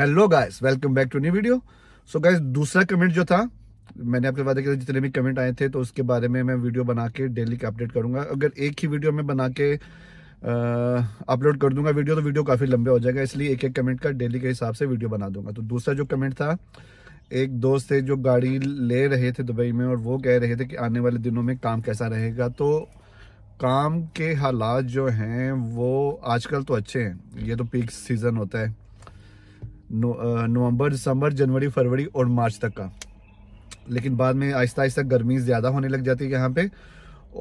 hello guys welcome back to new video so guys दूसरा comment जो था मैंने आपके वादा किया जितने भी कमेंट आए थे तो उसके बारे में मैं वीडियो बना के डेली का अपडेट करूंगा अगर एक ही वीडियो में बना के अपलोड कर दूंगा वीडियो तो वीडियो काफ़ी लंबे हो जाएगा इसलिए एक एक कमेंट का डेली के हिसाब से वीडियो बना दूंगा तो दूसरा जो कमेंट था एक दोस्त थे जो गाड़ी ले रहे थे दुबई में और वो कह रहे थे कि आने वाले दिनों में काम कैसा रहेगा तो काम के हालात जो हैं वो आजकल तो अच्छे हैं ये तो पीक सीज़न होता है नवंबर दिसंबर जनवरी फरवरी और मार्च तक का लेकिन बाद में आहिस्ता आहिस्ता गर्मी ज़्यादा होने लग जाती है यहाँ पे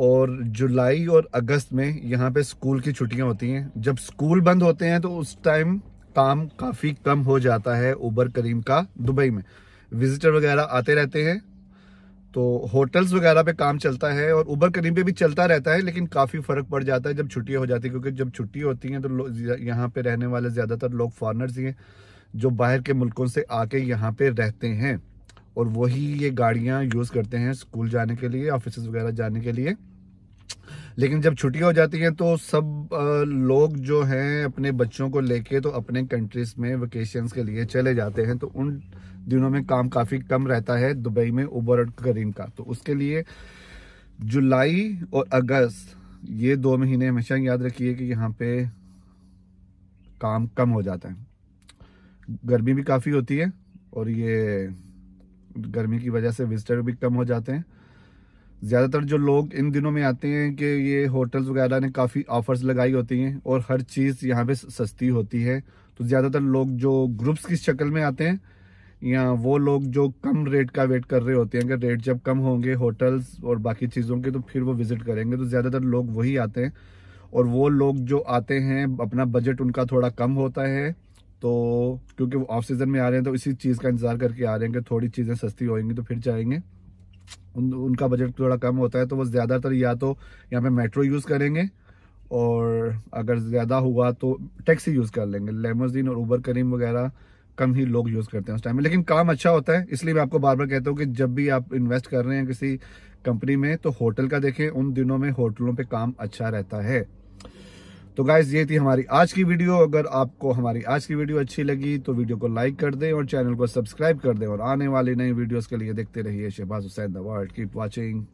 और जुलाई और अगस्त में यहाँ पे स्कूल की छुट्टियाँ होती हैं जब स्कूल बंद होते हैं तो उस टाइम काम काफ़ी कम हो जाता है उबर करीम का दुबई में विजिटर वगैरह आते रहते हैं तो होटल्स वगैरह पे काम चलता है और उबर करीम पे भी चलता रहता है लेकिन काफ़ी फ़र्क पड़ जाता है जब छुट्टियाँ हो जाती है क्योंकि जब छुट्टी होती हैं तो यहाँ पे रहने वाले ज़्यादातर लोग फॉरनर्स ही हैं जो बाहर के मुल्कों से आके यहाँ पे रहते हैं और वही ये गाड़ियाँ यूज़ करते हैं स्कूल जाने के लिए ऑफिस वगैरह जाने के लिए लेकिन जब छुट्टियाँ हो जाती हैं तो सब लोग जो हैं अपने बच्चों को लेके तो अपने कंट्रीज़ में वेकेशंस के लिए चले जाते हैं तो उन दिनों में काम काफ़ी कम रहता है दुबई में उबर और करीम का तो उसके लिए जुलाई और अगस्त ये दो महीने हमेशा याद रखिए कि यहाँ पे काम कम हो जाता है गर्मी भी काफ़ी होती है और ये गर्मी की वजह से विजिटर भी कम हो जाते हैं ज़्यादातर जो लोग इन दिनों में आते हैं कि ये होटल्स वगैरह ने काफ़ी ऑफर्स लगाई होती हैं और हर चीज़ यहाँ पे सस्ती होती है तो ज़्यादातर लोग जो ग्रुप्स की शक्ल में आते हैं या वो लोग जो कम रेट का वेट कर रहे होते हैं अगर रेट जब कम होंगे होटल्स और बाकी चीज़ों के तो फिर वो विज़िट करेंगे तो ज़्यादातर लोग वही आते हैं और वो लोग जो आते हैं अपना बजट उनका थोड़ा कम होता है तो क्योंकि वो ऑफ सीजन में आ रहे हैं तो इसी चीज़ का इंतजार करके आ रहे हैं कि थोड़ी चीज़ें सस्ती होएंगी तो फिर जाएंगे उन उनका बजट थोड़ा कम होता है तो वो ज़्यादातर या तो यहाँ पे मेट्रो यूज़ करेंगे और अगर ज़्यादा हुआ तो टैक्सी यूज़ कर लेंगे लेमोजीन और उबर करीम वगैरह कम ही लोग यूज़ करते हैं उस टाइम में लेकिन काम अच्छा होता है इसलिए मैं आपको बार बार कहता हूँ कि जब भी आप इन्वेस्ट कर रहे हैं किसी कंपनी में तो होटल का देखें उन दिनों में होटलों पर काम अच्छा रहता है तो गाइज ये थी हमारी आज की वीडियो अगर आपको हमारी आज की वीडियो अच्छी लगी तो वीडियो को लाइक कर दें और चैनल को सब्सक्राइब कर दें और आने वाली नई वीडियोस के लिए देखते रहिए Shahbaz Hussain the world keep watching